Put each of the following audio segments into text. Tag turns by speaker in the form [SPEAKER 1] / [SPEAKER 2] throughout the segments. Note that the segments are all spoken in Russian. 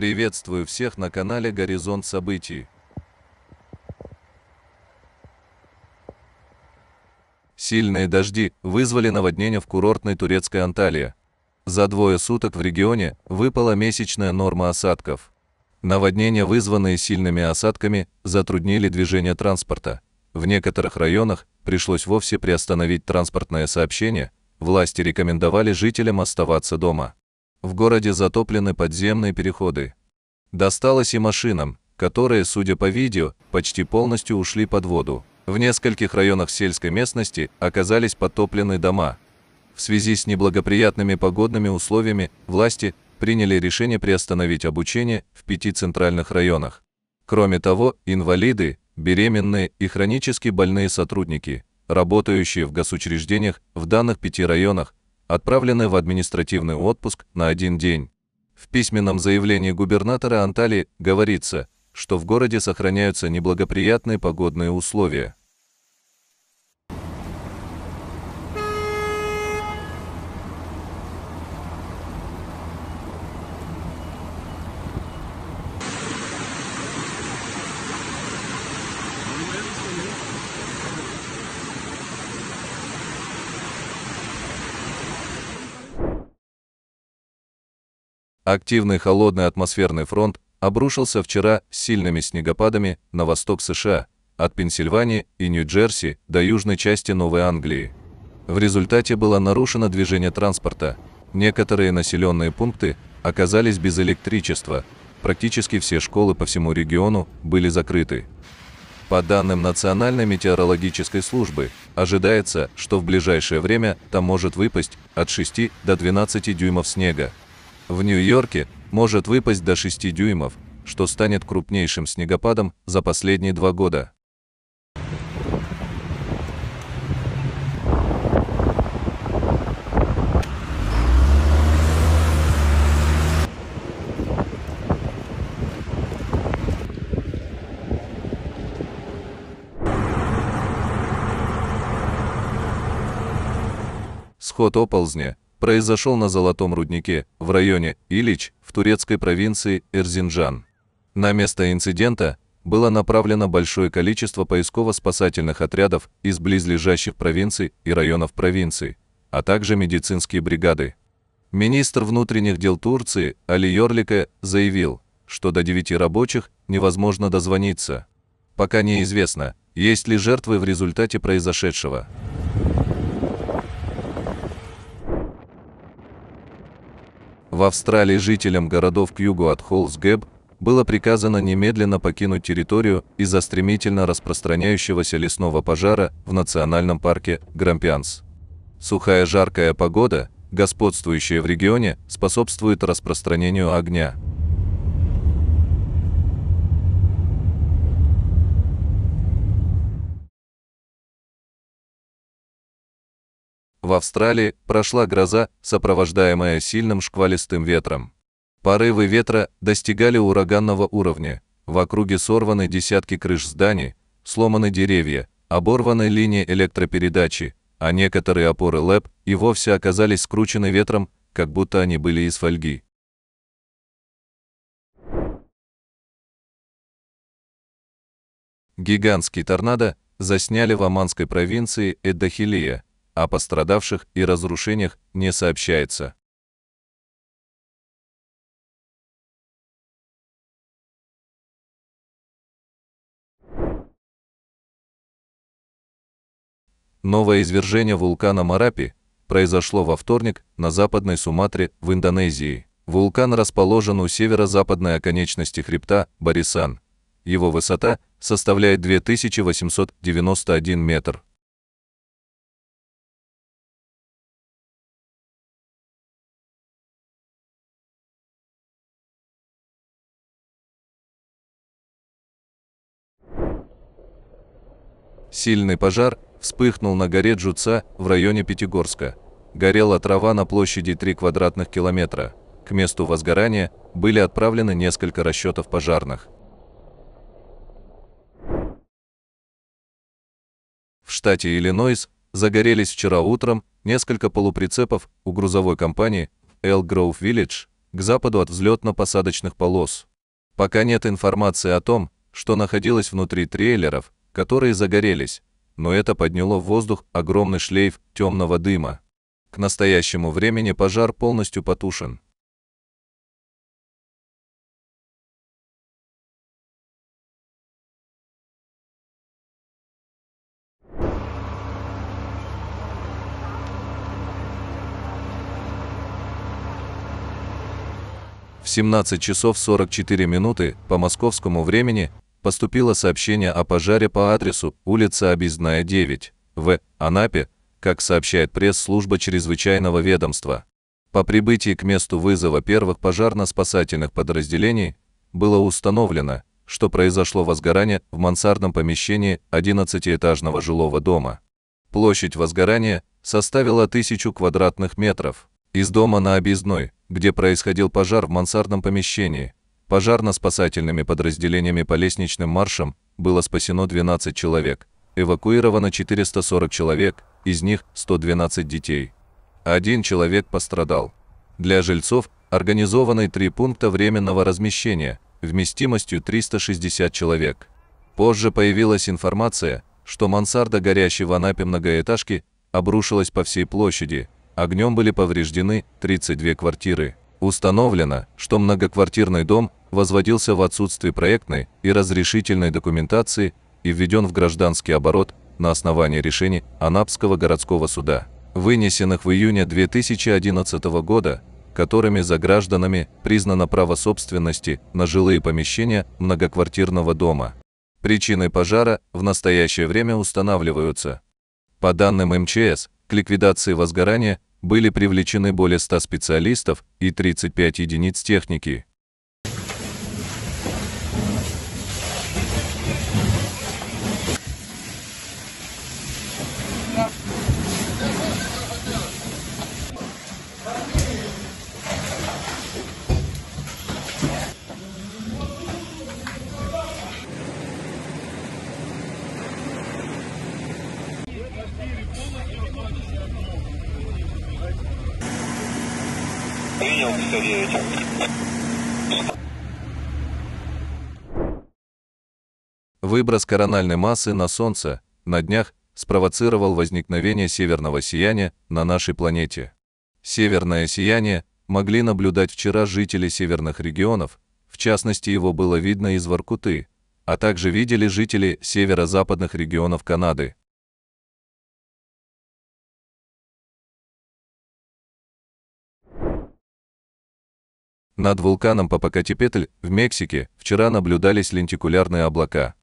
[SPEAKER 1] Приветствую всех на канале Горизонт событий. Сильные дожди вызвали наводнение в курортной турецкой Анталии. За двое суток в регионе выпала месячная норма осадков. Наводнения, вызванные сильными осадками, затруднили движение транспорта. В некоторых районах пришлось вовсе приостановить транспортное сообщение, власти рекомендовали жителям оставаться дома. В городе затоплены подземные переходы. Досталось и машинам, которые, судя по видео, почти полностью ушли под воду. В нескольких районах сельской местности оказались потоплены дома. В связи с неблагоприятными погодными условиями власти приняли решение приостановить обучение в пяти центральных районах. Кроме того, инвалиды, беременные и хронически больные сотрудники, работающие в госучреждениях в данных пяти районах, отправлены в административный отпуск на один день. В письменном заявлении губернатора Анталии говорится, что в городе сохраняются неблагоприятные погодные условия – Активный холодный атмосферный фронт обрушился вчера с сильными снегопадами на восток США, от Пенсильвании и Нью-Джерси до южной части Новой Англии. В результате было нарушено движение транспорта. Некоторые населенные пункты оказались без электричества. Практически все школы по всему региону были закрыты. По данным Национальной метеорологической службы, ожидается, что в ближайшее время там может выпасть от 6 до 12 дюймов снега в Нью-Йорке может выпасть до 6 дюймов, что станет крупнейшим снегопадом за последние два года. Сход оползня произошел на Золотом руднике в районе Илич в турецкой провинции Эрзинджан. На место инцидента было направлено большое количество поисково-спасательных отрядов из близлежащих провинций и районов провинции, а также медицинские бригады. Министр внутренних дел Турции Али Йорлика заявил, что до девяти рабочих невозможно дозвониться. Пока неизвестно, есть ли жертвы в результате произошедшего. В Австралии жителям городов к югу от Холсгэб было приказано немедленно покинуть территорию из-за стремительно распространяющегося лесного пожара в национальном парке Грампианс. Сухая жаркая погода, господствующая в регионе, способствует распространению огня. В Австралии прошла гроза, сопровождаемая сильным шквалистым ветром. Порывы ветра достигали ураганного уровня. В округе сорваны десятки крыш зданий, сломаны деревья, оборваны линии электропередачи, а некоторые опоры ЛЭП и вовсе оказались скручены ветром, как будто они были из фольги. Гигантский торнадо засняли в Оманской провинции Эддахилия – о пострадавших и разрушениях не сообщается. Новое извержение вулкана Марапи произошло во вторник на Западной Суматре в Индонезии. Вулкан расположен у северо-западной оконечности хребта Борисан. Его высота составляет 2891 метр. Сильный пожар вспыхнул на горе Джуца в районе Пятигорска. Горела трава на площади 3 квадратных километра. К месту возгорания были отправлены несколько расчетов пожарных. В штате Иллинойс загорелись вчера утром несколько полуприцепов у грузовой компании Elk Grove Village к западу от взлетно-посадочных полос. Пока нет информации о том, что находилось внутри трейлеров, которые загорелись, но это подняло в воздух огромный шлейф темного дыма. К настоящему времени пожар полностью потушен. В 17 часов 44 минуты по московскому времени поступило сообщение о пожаре по адресу улица Объездная, 9, в Анапе, как сообщает пресс-служба чрезвычайного ведомства. По прибытии к месту вызова первых пожарно-спасательных подразделений было установлено, что произошло возгорание в мансардном помещении 11-этажного жилого дома. Площадь возгорания составила 1000 квадратных метров. Из дома на объездной, где происходил пожар в мансардном помещении, Пожарно-спасательными подразделениями по лестничным маршам было спасено 12 человек, эвакуировано 440 человек, из них 112 детей. Один человек пострадал. Для жильцов организованы три пункта временного размещения вместимостью 360 человек. Позже появилась информация, что мансарда горящей в Анапе многоэтажки обрушилась по всей площади, огнем были повреждены 32 квартиры. Установлено, что многоквартирный дом возводился в отсутствие проектной и разрешительной документации и введен в гражданский оборот на основании решений Анапского городского суда, вынесенных в июне 2011 года, которыми за гражданами признано право собственности на жилые помещения многоквартирного дома. Причины пожара в настоящее время устанавливаются. По данным МЧС, к ликвидации возгорания были привлечены более 100 специалистов и 35 единиц техники. Выброс корональной массы на Солнце на днях спровоцировал возникновение северного сияния на нашей планете. Северное сияние могли наблюдать вчера жители северных регионов, в частности его было видно из Воркуты, а также видели жители северо-западных регионов Канады. Над вулканом Папакатипетль в Мексике вчера наблюдались лентикулярные облака.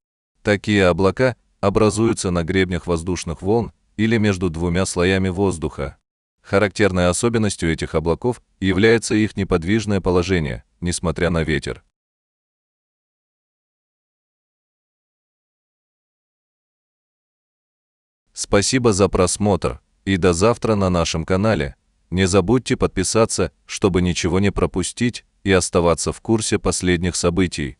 [SPEAKER 1] Такие облака образуются на гребнях воздушных волн или между двумя слоями воздуха. Характерной особенностью этих облаков является их неподвижное положение, несмотря на ветер. Спасибо за просмотр и до завтра на нашем канале. Не забудьте подписаться, чтобы ничего не пропустить и оставаться в курсе последних событий.